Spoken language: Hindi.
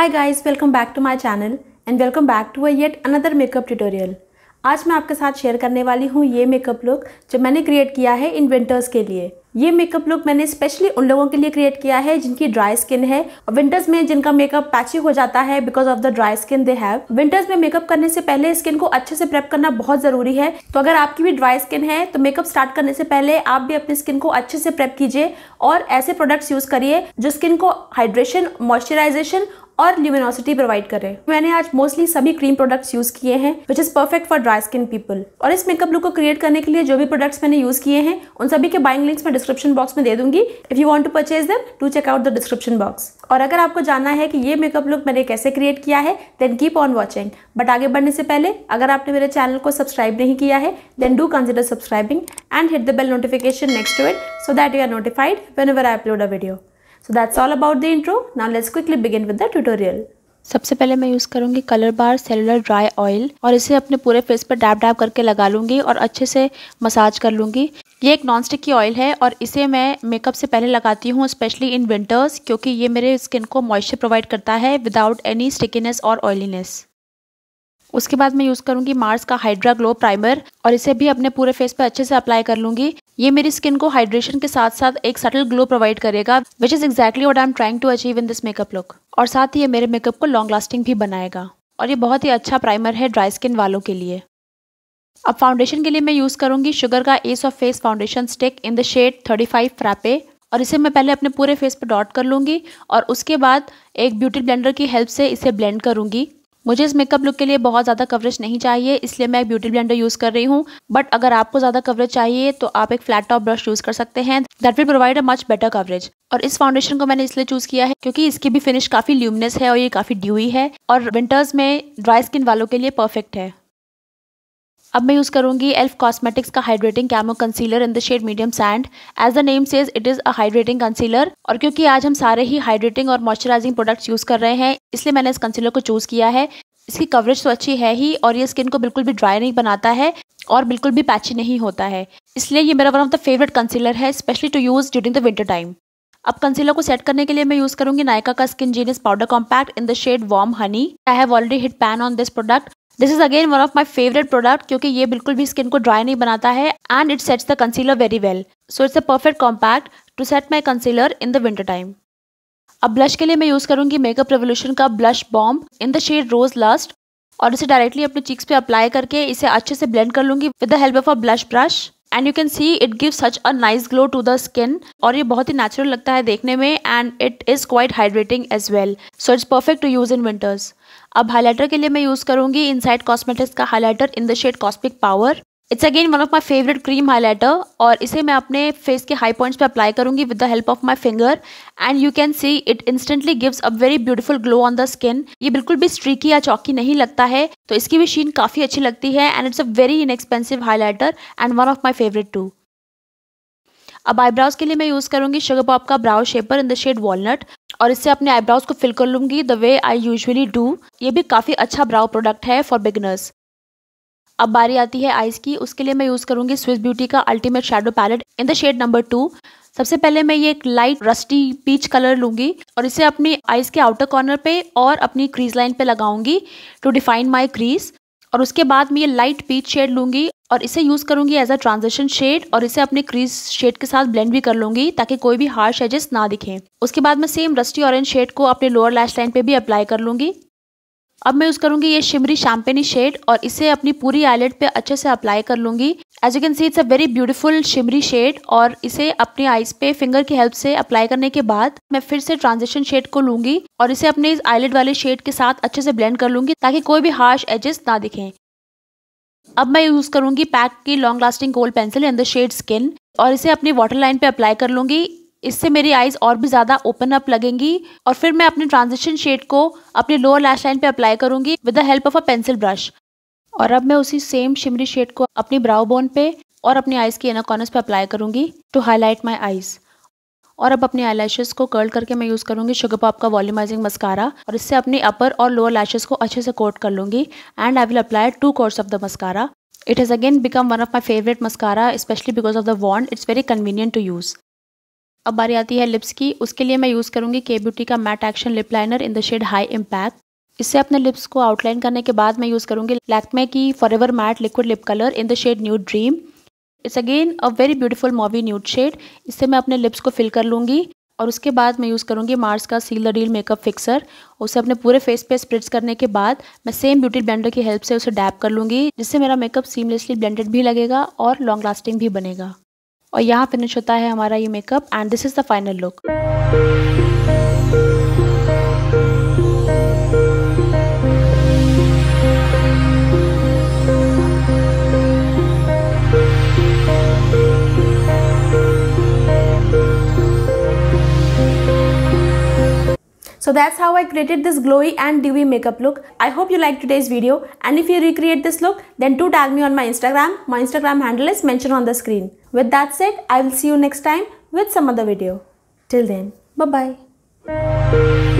Hi guys welcome back to my channel and welcome back to a yet another makeup tutorial आज मैं आपके साथ शेयर करने वाली हूँ ये मेकअप लुक जो मैंने क्रिएट किया है इन विंटर्स के लिए ये मेकअप लुक मैंने स्पेशली उन लोगों के लिए क्रिएट किया है जिनकी ड्राई स्किन है और विंटर्स में जिनका मेकअप पैची हो जाता है because of the dry skin they have winters में मेकअप करने से पहले स्किन को अच्छे से प्रेप करना बहुत जरूरी है तो अगर आपकी भी ड्राई स्किन है तो मेकअप स्टार्ट करने से पहले आप भी अपनी स्किन को अच्छे से प्रेप कीजिए और ऐसे प्रोडक्ट्स यूज करिए जो स्किन को हाइड्रेशन मॉइस्चराइजेशन और ल्यूमिनोसिटी प्रोवाइड करें मैंने आज मोस्टली सभी क्रीम प्रोडक्ट्स यूज किए हैं which is perfect for dry skin people और इस मेकअप लुक को क्रिएट करने के लिए जो भी प्रोडक्ट्स मैंने यूज किए हैं उन सभी के बाइंग लिंक्स में डिस्क्रिप्शन बॉक्स में दे दूंगी if you want to purchase them to check out the description box और अगर आपको जानना है कि ये मेकअप लुक मैंने कैसे क्रिएट किया है then keep on watching but आगे बढ़ने से पहले अगर आपने मेरे चैनल को सब्सक्राइब नहीं किया है then do consider subscribing and hit the bell notification next to it so that you are notified whenever I upload a video so that's all about the intro now let's quickly begin with the tutorial सबसे पहले मैं यूज़ करूँगी Colorbar cellular dry oil और इसे अपने पूरे फेस पर डैब डैब करके लगा लूँगी और अच्छे से मसाज कर लूँगी ये एक नॉन स्टिकी ऑयल है और इसे मैं मेकअप से पहले लगाती हूँ स्पेशली इन विंटर्स क्योंकि ये मेरे स्किन को मॉइस्चर प्रोवाइड करता है विदाउट एनी स्टिकीनेस और ऑयलीनेस उसके बाद मैं यूज़ करूँगी मार्स का हाइड्रा ग्लो प्राइमर और इसे भी अपने पूरे फेस पर अच्छे से अप्लाई कर लूँगी ये मेरी स्किन को हाइड्रेशन के साथ साथ एक सटल ग्लो प्रोवाइड करेगा which is exactly what I am trying to achieve in this makeup look और साथ ही ये मेरे मेकअप को लॉन्ग लास्टिंग भी बनाएगा और ये बहुत ही अच्छा प्राइमर है ड्राई स्किन वालों के लिए अब फाउंडेशन के लिए मैं यूज़ करूँगी शुगर का ace of face foundation stick in the shade 35 frappe और इसे मैं पहले अपने पूरे फेस पर डॉट कर लूँगी और उसके बाद एक ब्यूटी ब्लेंडर की हेल्प से इसे ब्लेंड करूँगी मुझे इस मेकअप लुक के लिए बहुत ज़्यादा कवरेज नहीं चाहिए इसलिए मैं एक ब्यूटी ब्लेंडर यूज़ कर रही हूँ बट अगर आपको ज़्यादा कवरेज चाहिए तो आप एक फ्लैट टॉप ब्रश यूज़ कर सकते हैं that will provide a much better coverage और इस फाउंडेशन को मैंने इसलिए चूज़ किया है क्योंकि इसकी भी फिनिश काफ़ी ल्यूमिनस है और ये काफ़ी ड्यूई है और विंटर्स में ड्राई स्किन वालों के लिए परफेक्ट है अब मैं यूज़ करूँगी एल्फ कॉस्मेटिक्स का hydrating camo concealer in the shade medium sand as the name says it is a hydrating concealer और क्योंकि आज हम सारे ही हाइड्रेटिंग और मॉइस्चराइजिंग प्रोडक्ट्स यूज़ कर रहे हैं इसलिए मैंने इस कंसीलर को चूज़ किया है इसकी कवरेज तो अच्छी है ही और ये स्किन को बिल्कुल भी ड्राई नहीं बनाता है और बिल्कुल भी पैची नहीं होता है इसलिए ये मेरा one of the favourite concealer है specially to use during the winter time अब कंसीलर को सेट करने के लिए मैं यूज़ करूंगी नायका का skin genius powder compact in the shade warm honey I have already hit pan on this product this is again one of my favourite product क्योंकि ये बिल्कुल भी स्किन को ड्राई नहीं बनाता है and it sets the concealer very well so it's a perfect compact to set my concealer in the winter time अब ब्लश के लिए मैं यूज़ करूँगी मेकअप रेवोल्यूशन का blush bomb in the shade rose lust और इसे डायरेक्टली अपने चीक्स पे अप्लाई करके इसे अच्छे से ब्लेंड कर लूँगी with the help of a blush brush and you can see it give such a nice glow to the skin और ये बहुत ही नेचुरल लगता है देखने में and it is quite hydrating as well so it's perfect to use in winters अब हाईलाइटर के लिए मैं यूज़ करूँगी साइड कॉस्मेटिक्स का highlighter in the shade cosmic power it's again one of my favourite cream highlighter और इसे मैं अपने फेस के हाई पॉइंट्स पे अप्लाई करूँगी with the help of my finger and you can see it instantly gives a very beautiful glow on the skin ये बिल्कुल भी स्ट्रीकी या चौकी नहीं लगता है तो इसकी भी शीन काफ़ी अच्छी लगती है and it's a very inexpensive highlighter and one of my favourite too अब आईब्राउज के लिए मैं यूज़ करूंगी शुगर पॉप का brow shaper in the shade walnut और इससे अपने आईब्राउज को फिल कर लूंगी the way I usually do ये भी काफ़ी अच्छा ब्राउ प्रोडक्ट है फॉर बिगनर्स अब बारी आती है आईज की उसके लिए मैं यूज़ करूंगी स्विस ब्यूटी का ultimate shadow palette in the shade number two सबसे पहले मैं ये एक लाइट रस्टी पीच कलर लूंगी और इसे अपनी आईज के आउटर कॉर्नर पे और अपनी क्रीज लाइन पे लगाऊंगी टू डिफाइन माय क्रीज और उसके बाद मैं ये लाइट पीच शेड लूँगी और इसे यूज़ करूँगी एज अ ट्रांजिशन शेड और इसे अपने क्रीज शेड के साथ ब्लेंड भी कर लूँगी ताकि कोई भी हार्श एजेस ना दिखें उसके बाद मैं सेम रस्टी ऑरेंज शेड को अपने लोअर लैश लाइन पे भी अप्लाई कर लूँगी अब मैं यूज़ करूँगी ये शिमरी शैम्पेनी शेड और इसे अपनी पूरी आईलेट पे अच्छे से अप्लाई कर लूँगी as you can see it's a very beautiful shimmery shade और इसे अपने आईज पे फिंगर की हेल्प से अप्लाई करने के बाद मैं फिर से ट्रांजेक्शन शेड को लूंगी और इसे अपने इस आईलेट वाले शेड के साथ अच्छे से ब्लेंड कर लूंगी ताकि कोई भी हार्श एजेस ना दिखें अब मैं यूज करूंगी पैक की long lasting gold pencil in the shade skin और इसे अपनी वाटर लाइन पे अप्लाई कर लूंगी इससे मेरी आईज और भी ज्यादा ओपन अप लगेंगी और फिर मैं अपने ट्रांजिशन शेड को अपने लोअर लैश लाइन पे अप्लाई करूंगी with the help of a pencil brush और अब मैं उसी सेम शिमरी शेड को अपनी ब्राउ बोन पे और अपनी आइज़ की एनाकॉनस पे अप्लाई करूंगी टू हाईलाइट माई आईज और अब अपने आई को कर्ल करके मैं यूज़ करूँगी शुगर पॉप का वॉल्यूमाइजिंग मस्कारा और इससे अपने अपर और लोअर लैशेस को अच्छे से कोट कर लूँगी and I will apply two coats of the mascara it has again become one of my favourite mascara specially because of the wand it's very convenient to use अब बारी आती है लिप्स की उसके लिए मैं यूज़ करूँगी के ब्यूटी का matte action lip liner in the shade high impact इससे अपने लिप्स को आउटलाइन करने के बाद मैं यूज़ करूँगी लैक्मे की forever matte liquid lip colour in the shade new dream it's again a very beautiful mauvy nude shade इससे मैं अपने लिप्स को फिल कर लूँगी और उसके बाद मैं यूज़ करूँगी मार्स का seal the deal makeup fixer उसे अपने पूरे फेस पे स्प्रिट्स करने के बाद मैं सेम ब्यूटी ब्लेंडर की हेल्प से उसे डैप कर लूँगी जिससे मेरा मेकअप सीमलेसली ब्लेंडेड भी लगेगा और लॉन्ग लास्टिंग भी बनेगा और यहाँ फिनिश होता है हमारा ये makeup and this is the final look So that's how I created this glowy and dewy makeup look. I hope you liked today's video and if you recreate this look then do tag me on my Instagram. My Instagram handle is mentioned on the screen. With that said, I will see you next time with some other video. Till then, bye bye.